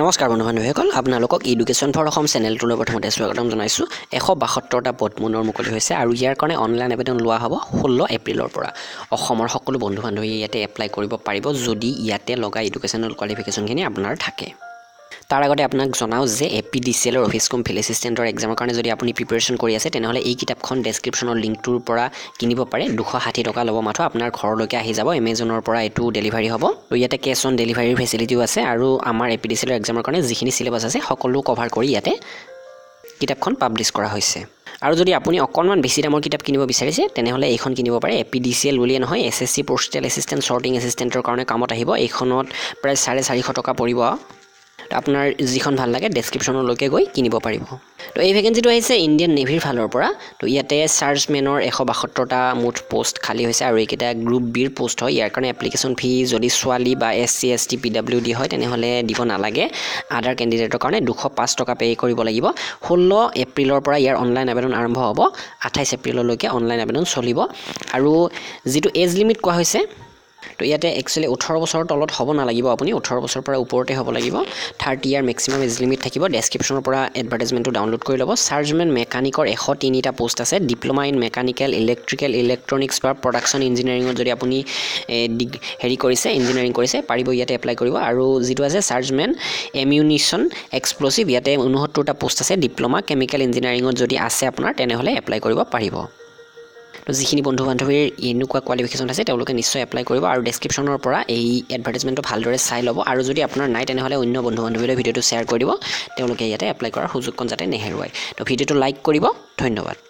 নমস্কাৰ বন্ধু বান্ধৱীসকল আপোনালোকক ইডুকেশ্যন ফৰ অসম চেনেলটোলৈ প্ৰথমতে স্বাগতম জনাইছোঁ এশ বাসত্তৰটা পদ মুনৰ মুকলি হৈছে আৰু ইয়াৰ কাৰণে অনলাইন আবেদন লোৱা হ'ব ষোল্ল এপ্ৰিলৰ পৰা অসমৰ সকলো বন্ধু বান্ধৱীয়ে ইয়াতে এপ্লাই কৰিব পাৰিব যদি ইয়াতে লগা ইডুকেশ্যনেল কোৱালিফিকেশ্যনখিনি আপোনাৰ থাকে তাৰ আগতে আপোনাক জনাওঁ যে এ পি ডি চি এলৰ অফিচ কম ফিল্ড এছিষ্টেণ্টৰ এক্সামৰ কাৰণে যদি আপুনি প্ৰিপেৰেশ্যন কৰি আছে তেনেহ'লে এই কিতাপখন ডেছক্ৰিপশ্যনৰ লিংকটোৰ পৰা কিনিব পাৰে দুশ ষাঠি টকা ল'ব মাথো আপোনাৰ ঘৰলৈকে আহি যাব এমেজনৰ পৰা এইটো ডেলিভাৰী হ'ব আৰু ইয়াতে কেছ অন ডেলিভাৰীৰ ফেচিলিটিও আছে আৰু আমাৰ এ পি ডি চি এলৰ এক্সামৰ কাৰণে যিখিনি চিলেবাছ আছে সকলো কভাৰ কৰি ইয়াতে কিতাপখন পাব্লিছ কৰা হৈছে আৰু যদি আপুনি অকণমান বেছি দামৰ কিতাপ কিনিব বিচাৰিছে তেনেহ'লে এইখন কিনিব পাৰে A P D C L বুলিয়ে নহয় S S C postal assistant sorting এচিষ্টেণ্টৰ কাৰণে কামত আহিব এইখনত প্ৰায় চাৰে চাৰিশ টকা পৰিব আপোনাৰ যিখন ভাল লাগে ডেছক্ৰিপশ্যনলৈকে গৈ কিনিব পাৰিব তো এই ভেকেঞ্চিটো আহিছে ইণ্ডিয়ান নেভিৰ ফালৰ পৰা তো ইয়াতে চাৰ্জমেনৰ এশ বাসত্তৰটা মুঠ পোষ্ট খালী হৈছে আৰু এইকেইটা গ্ৰুপ বিৰ পোষ্ট হয় ইয়াৰ কাৰণে এপ্লিকেশ্যন ফি যদি ছোৱালী বা S C S T P W D হয় তেনেহ'লে দিব নালাগে আদাৰ কেণ্ডিডেটৰ কাৰণে দুশ পাঁচ টকা পে' কৰিব লাগিব ষোল্ল এপ্ৰিলৰ পৰা ইয়াৰ অনলাইন আবেদন আৰম্ভ হ'ব আঠাইছ এপ্ৰিললৈকে অনলাইন আবেদন চলিব আৰু যিটো এজ লিমিট কোৱা হৈছে তো ইয়াতে একচুৱেলি ওঠৰ বছৰৰ তলত হ'ব নালাগিব আপুনি ওঠৰ বছৰৰ পৰা ওপৰতে হ'ব লাগিব thirty year maximum age limit থাকিব ডেছক্ৰিপশ্যনৰ পৰা এডভাৰটাইজমেণ্টটো ডাউনলোড কৰি ল'ব চাৰ্জমেন মেকানিকৰ এশ তিনিটা পোষ্ট আছে diploma in mechanical electrical electronics বা প্ৰডাকশ্যন ইঞ্জিনিয়াৰিঙত যদি আপুনি হেৰি কৰিছে ইঞ্জিনিয়াৰিং কৰিছে পাৰিব ইয়াতে এপ্লাই কৰিব আৰু যিটো আছে চাৰ্জমেন এমিউনিশ্যন এক্সপ্ল'ছিভ ইয়াতে ঊনসত্তৰটা পোষ্ট আছে ডিপ্ল'মা কেমিকেল ইঞ্জিনিয়াৰিঙত যদি আছে আপোনাৰ তেনেহ'লে এপ্লাই কৰিব পাৰিব তো যিখিনি বন্ধু বান্ধৱীৰ এনেকুৱা কোৱালিফিকেশ্যন আছে তেওঁলোকে নিশ্চয় এপ্লাই কৰিব আৰু ডেছক্ৰিপশ্যনৰ পৰা এই এডভাৰ্টাইজমেণ্টটো ভালদৰে চাই ল'ব আৰু যদি আপোনাৰ নাই তেনেহ'লে অন্য বন্ধু বান্ধৱীলৈ ভিডিঅ'টো শ্বেয়াৰ কৰি দিব তেওঁলোকে ইয়াতে এপ্লাই কৰাৰ সুযোগকণ যাতে নেহেৰুৱায় তো ভিডিঅ'টো লাইক কৰিব ধন্যবাদ